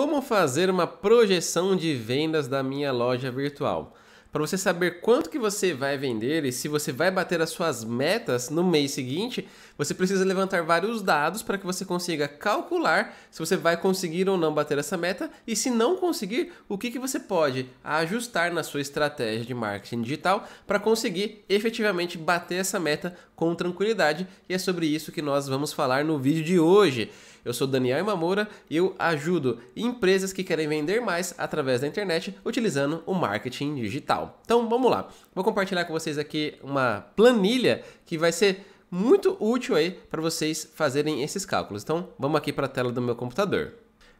Como fazer uma projeção de vendas da minha loja virtual? Para você saber quanto que você vai vender e se você vai bater as suas metas no mês seguinte, você precisa levantar vários dados para que você consiga calcular se você vai conseguir ou não bater essa meta e se não conseguir, o que, que você pode ajustar na sua estratégia de marketing digital para conseguir efetivamente bater essa meta com tranquilidade e é sobre isso que nós vamos falar no vídeo de hoje. Eu sou Daniel Mamora e eu ajudo empresas que querem vender mais através da internet utilizando o marketing digital. Então vamos lá, vou compartilhar com vocês aqui uma planilha que vai ser muito útil aí para vocês fazerem esses cálculos. Então vamos aqui para a tela do meu computador.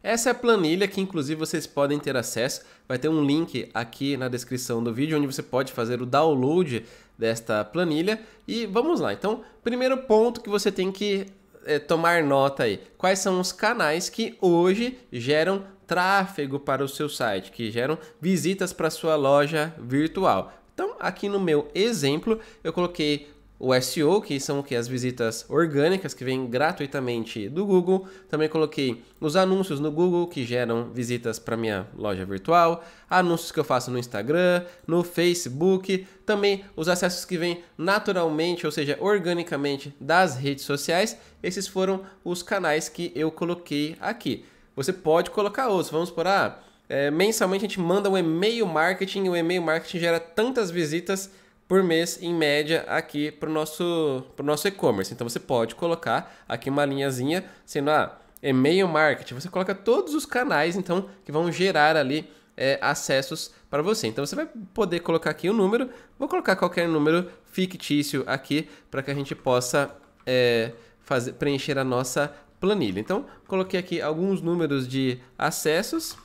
Essa é a planilha que inclusive vocês podem ter acesso. Vai ter um link aqui na descrição do vídeo onde você pode fazer o download desta planilha. E vamos lá, então, primeiro ponto que você tem que é, tomar nota aí. Quais são os canais que hoje geram tráfego para o seu site, que geram visitas para sua loja virtual? Então, aqui no meu exemplo, eu coloquei o SEO, que são o que? As visitas orgânicas que vêm gratuitamente do Google. Também coloquei os anúncios no Google que geram visitas para minha loja virtual, anúncios que eu faço no Instagram, no Facebook, também os acessos que vêm naturalmente, ou seja, organicamente das redes sociais. Esses foram os canais que eu coloquei aqui. Você pode colocar outros, vamos por ah, é, mensalmente a gente manda um e-mail marketing, o e-mail marketing gera tantas visitas por mês, em média, aqui para o nosso, pro nosso e-commerce. Então você pode colocar aqui uma linhazinha, sendo ah, e-mail marketing, você coloca todos os canais então que vão gerar ali é, acessos para você. Então você vai poder colocar aqui o um número, vou colocar qualquer número fictício aqui para que a gente possa é, fazer, preencher a nossa planilha. Então coloquei aqui alguns números de acessos,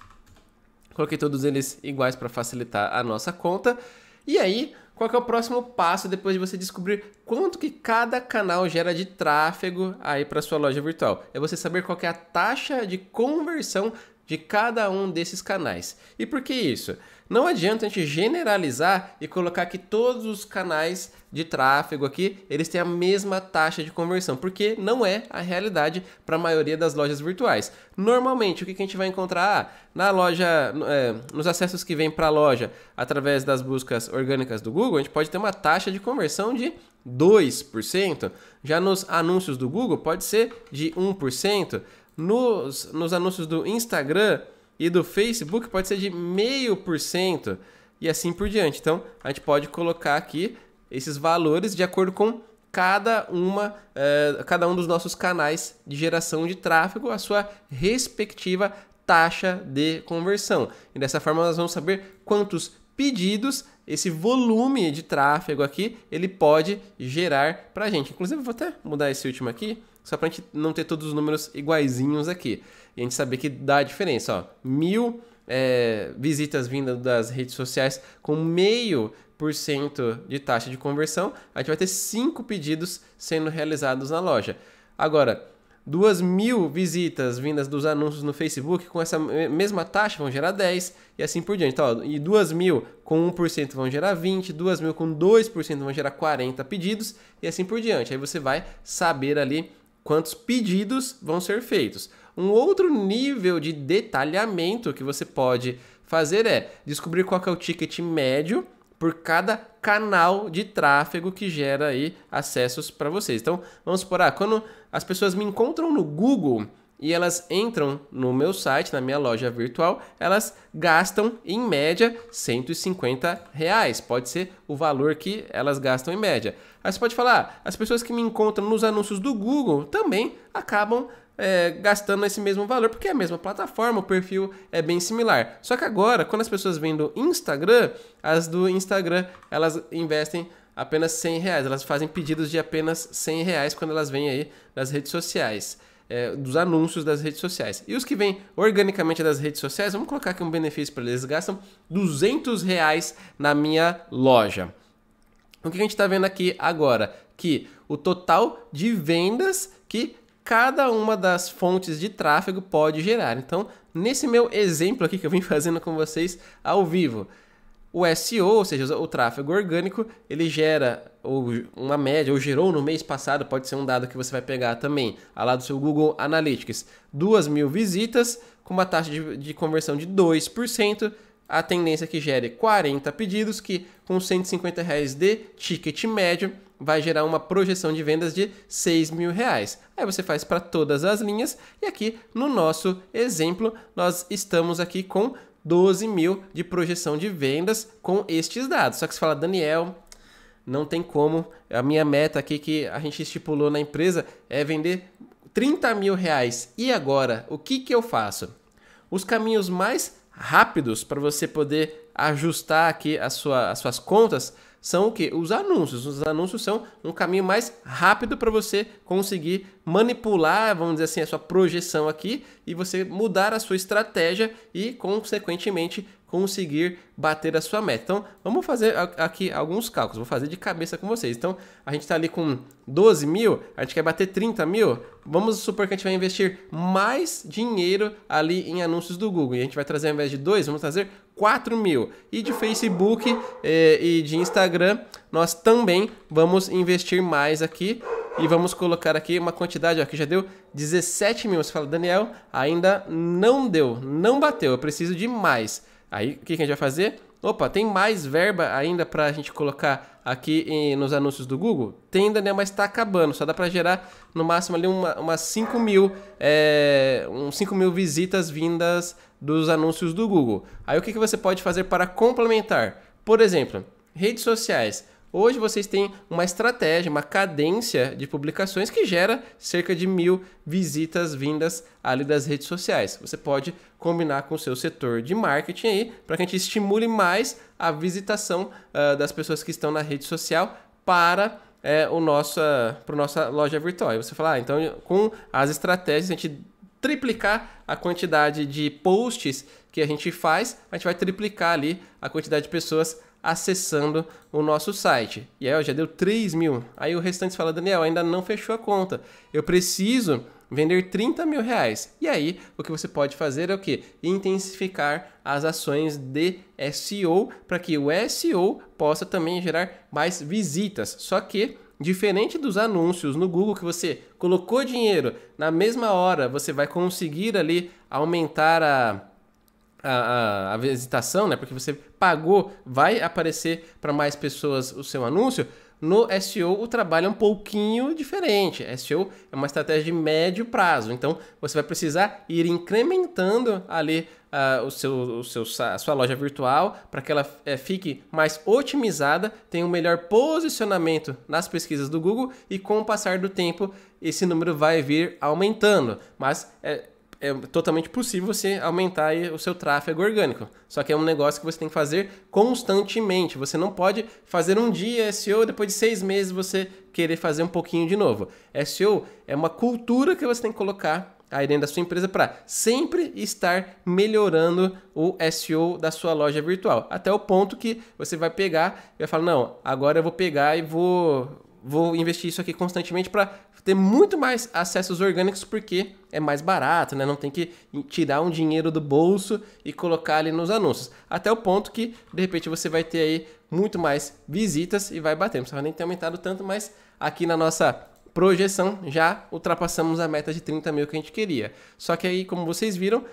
coloquei todos eles iguais para facilitar a nossa conta. E aí qual é o próximo passo depois de você descobrir quanto que cada canal gera de tráfego aí para sua loja virtual. É você saber qual é a taxa de conversão de cada um desses canais. E por que isso? Não adianta a gente generalizar e colocar que todos os canais de tráfego aqui, eles têm a mesma taxa de conversão, porque não é a realidade para a maioria das lojas virtuais. Normalmente, o que, que a gente vai encontrar? Ah, na loja, é, nos acessos que vem para a loja através das buscas orgânicas do Google, a gente pode ter uma taxa de conversão de 2%. Já nos anúncios do Google, pode ser de 1%. Nos, nos anúncios do Instagram, e do Facebook pode ser de 0,5% e assim por diante. Então, a gente pode colocar aqui esses valores de acordo com cada uma, eh, cada um dos nossos canais de geração de tráfego, a sua respectiva taxa de conversão. E dessa forma nós vamos saber quantos pedidos, esse volume de tráfego aqui, ele pode gerar para a gente. Inclusive, vou até mudar esse último aqui, só para a gente não ter todos os números iguaizinhos aqui. E a gente saber que dá a diferença, ó. Mil é, visitas vindas das redes sociais com meio por cento de taxa de conversão, a gente vai ter cinco pedidos sendo realizados na loja. Agora, Duas mil visitas vindas dos anúncios no Facebook com essa mesma taxa vão gerar 10 e assim por diante. Então, ó, e duas mil com 1% vão gerar 20, duas mil com 2% vão gerar 40 pedidos e assim por diante. Aí você vai saber ali quantos pedidos vão ser feitos. Um outro nível de detalhamento que você pode fazer é descobrir qual é o ticket médio por cada canal de tráfego que gera aí acessos para vocês. Então, vamos por ah, quando as pessoas me encontram no Google e elas entram no meu site, na minha loja virtual, elas gastam em média 150 reais. Pode ser o valor que elas gastam em média. Aí você pode falar, ah, as pessoas que me encontram nos anúncios do Google também acabam é, gastando esse mesmo valor, porque é a mesma plataforma, o perfil é bem similar. Só que agora, quando as pessoas vêm do Instagram, as do Instagram elas investem apenas 100 reais, elas fazem pedidos de apenas 100 reais quando elas vêm aí das redes sociais. É, dos anúncios das redes sociais. E os que vêm organicamente das redes sociais, vamos colocar aqui um benefício para eles, eles gastam 200 reais na minha loja. O que a gente está vendo aqui agora? Que o total de vendas que cada uma das fontes de tráfego pode gerar. Então, nesse meu exemplo aqui que eu vim fazendo com vocês ao vivo, o SEO, ou seja, o tráfego orgânico, ele gera uma média, ou gerou no mês passado, pode ser um dado que você vai pegar também, lá do seu Google Analytics, 2 mil visitas com uma taxa de, de conversão de 2%, a tendência é que gere 40 pedidos, que com 150 reais de ticket médio, vai gerar uma projeção de vendas de 6 mil reais. Aí você faz para todas as linhas e aqui no nosso exemplo nós estamos aqui com 12 mil de projeção de vendas com estes dados. Só que você fala, Daniel, não tem como. A minha meta aqui que a gente estipulou na empresa é vender 30 mil reais. E agora, o que, que eu faço? Os caminhos mais rápidos para você poder ajustar aqui a sua, as suas contas são o que? Os anúncios. Os anúncios são um caminho mais rápido para você conseguir manipular, vamos dizer assim, a sua projeção aqui e você mudar a sua estratégia e, consequentemente, conseguir bater a sua meta. Então, vamos fazer aqui alguns cálculos. Vou fazer de cabeça com vocês. Então, a gente está ali com 12 mil, a gente quer bater 30 mil. Vamos supor que a gente vai investir mais dinheiro ali em anúncios do Google. E a gente vai trazer, ao invés de 2, vamos trazer 4 mil. E de Facebook eh, e de Instagram, nós também vamos investir mais aqui. E vamos colocar aqui uma quantidade ó, que já deu 17 mil. Você fala, Daniel, ainda não deu, não bateu, eu preciso de mais. Aí o que, que a gente vai fazer? Opa, tem mais verba ainda para a gente colocar aqui em, eh, nos anúncios do Google? Tem, Daniel, mas está acabando. Só dá para gerar no máximo ali umas 5 mil, é, um 5 mil visitas vindas dos anúncios do Google. Aí o que, que você pode fazer para complementar? Por exemplo, redes sociais. Hoje vocês têm uma estratégia, uma cadência de publicações que gera cerca de mil visitas vindas ali das redes sociais. Você pode combinar com o seu setor de marketing aí para que a gente estimule mais a visitação uh, das pessoas que estão na rede social para é, o nosso, para nossa loja virtual. você falar, ah, então com as estratégias a gente triplicar a quantidade de posts que a gente faz, a gente vai triplicar ali a quantidade de pessoas acessando o nosso site. E aí ó, já deu 3 mil. Aí o restante fala, Daniel, ainda não fechou a conta. Eu preciso vender 30 mil reais. E aí o que você pode fazer é o que? Intensificar as ações de SEO para que o SEO possa também gerar mais visitas. Só que Diferente dos anúncios no Google que você colocou dinheiro, na mesma hora você vai conseguir ali aumentar a, a, a, visitação, né? Porque você pagou, vai aparecer para mais pessoas o seu anúncio. No SEO, o trabalho é um pouquinho diferente. SEO é uma estratégia de médio prazo, então você vai precisar ir incrementando ali uh, o seu, o seu, a sua loja virtual para que ela é, fique mais otimizada, tenha um melhor posicionamento nas pesquisas do Google e com o passar do tempo esse número vai vir aumentando. Mas é, é totalmente possível você aumentar o seu tráfego orgânico. Só que é um negócio que você tem que fazer constantemente. Você não pode fazer um dia SEO, depois de seis meses você querer fazer um pouquinho de novo. SEO é uma cultura que você tem que colocar aí dentro da sua empresa para sempre estar melhorando o SEO da sua loja virtual. Até o ponto que você vai pegar e vai falar: não, agora eu vou pegar e vou, vou investir isso aqui constantemente para ter muito mais acessos orgânicos porque é mais barato, né? Não tem que tirar um dinheiro do bolso e colocar ali nos anúncios. Até o ponto que, de repente, você vai ter aí muito mais visitas e vai batendo. Não precisa nem ter aumentado tanto, mas aqui na nossa projeção, já ultrapassamos a meta de 30 mil que a gente queria. Só que aí, como vocês viram,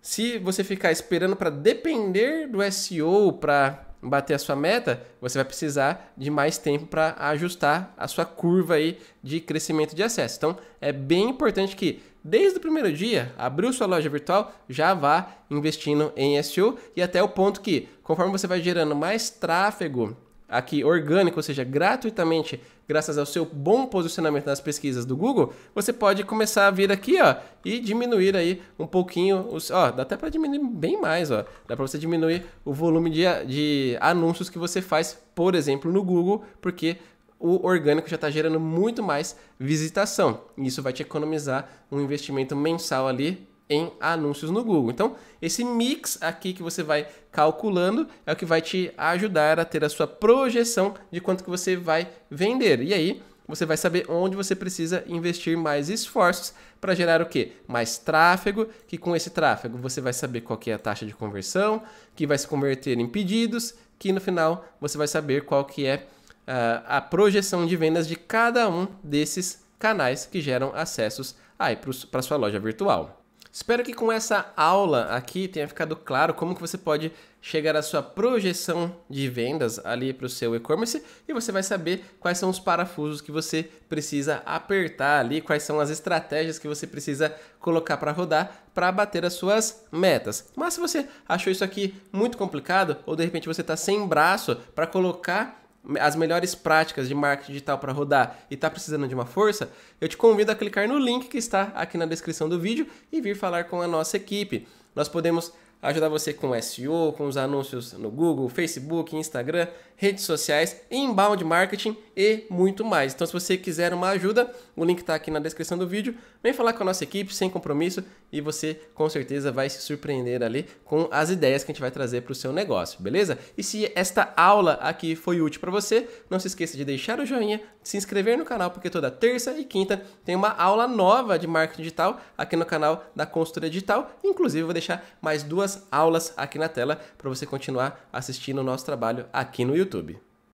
se você ficar esperando para depender do SEO para bater a sua meta, você vai precisar de mais tempo para ajustar a sua curva aí de crescimento de acesso. Então, é bem importante que desde o primeiro dia, abriu sua loja virtual, já vá investindo em SEO e até o ponto que, conforme você vai gerando mais tráfego aqui orgânico, ou seja, gratuitamente graças ao seu bom posicionamento nas pesquisas do Google, você pode começar a vir aqui, ó, e diminuir aí um pouquinho, os, ó, dá até para diminuir bem mais, ó, dá para você diminuir o volume de, de anúncios que você faz, por exemplo, no Google, porque o orgânico já está gerando muito mais visitação. E isso vai te economizar um investimento mensal ali em anúncios no Google. Então, esse mix aqui que você vai calculando é o que vai te ajudar a ter a sua projeção de quanto que você vai vender. E aí, você vai saber onde você precisa investir mais esforços para gerar o quê? Mais tráfego, que com esse tráfego você vai saber qual que é a taxa de conversão, que vai se converter em pedidos, que no final você vai saber qual que é uh, a projeção de vendas de cada um desses canais que geram acessos aí para sua loja virtual. Espero que com essa aula aqui tenha ficado claro como que você pode chegar à sua projeção de vendas ali para o seu e-commerce e você vai saber quais são os parafusos que você precisa apertar ali, quais são as estratégias que você precisa colocar para rodar para bater as suas metas. Mas se você achou isso aqui muito complicado ou de repente você está sem braço para colocar as melhores práticas de marketing digital para rodar e está precisando de uma força, eu te convido a clicar no link que está aqui na descrição do vídeo e vir falar com a nossa equipe. Nós podemos ajudar você com SEO, com os anúncios no Google, Facebook, Instagram, redes sociais, inbound marketing e muito mais. Então, se você quiser uma ajuda, o link está aqui na descrição do vídeo. Vem falar com a nossa equipe sem compromisso e você com certeza vai se surpreender ali com as ideias que a gente vai trazer para o seu negócio, beleza? E se esta aula aqui foi útil para você, não se esqueça de deixar o joinha, se inscrever no canal, porque toda terça e quinta tem uma aula nova de marketing digital aqui no canal da Consultoria Digital. Inclusive, vou deixar mais duas aulas aqui na tela para você continuar assistindo o nosso trabalho aqui no YouTube.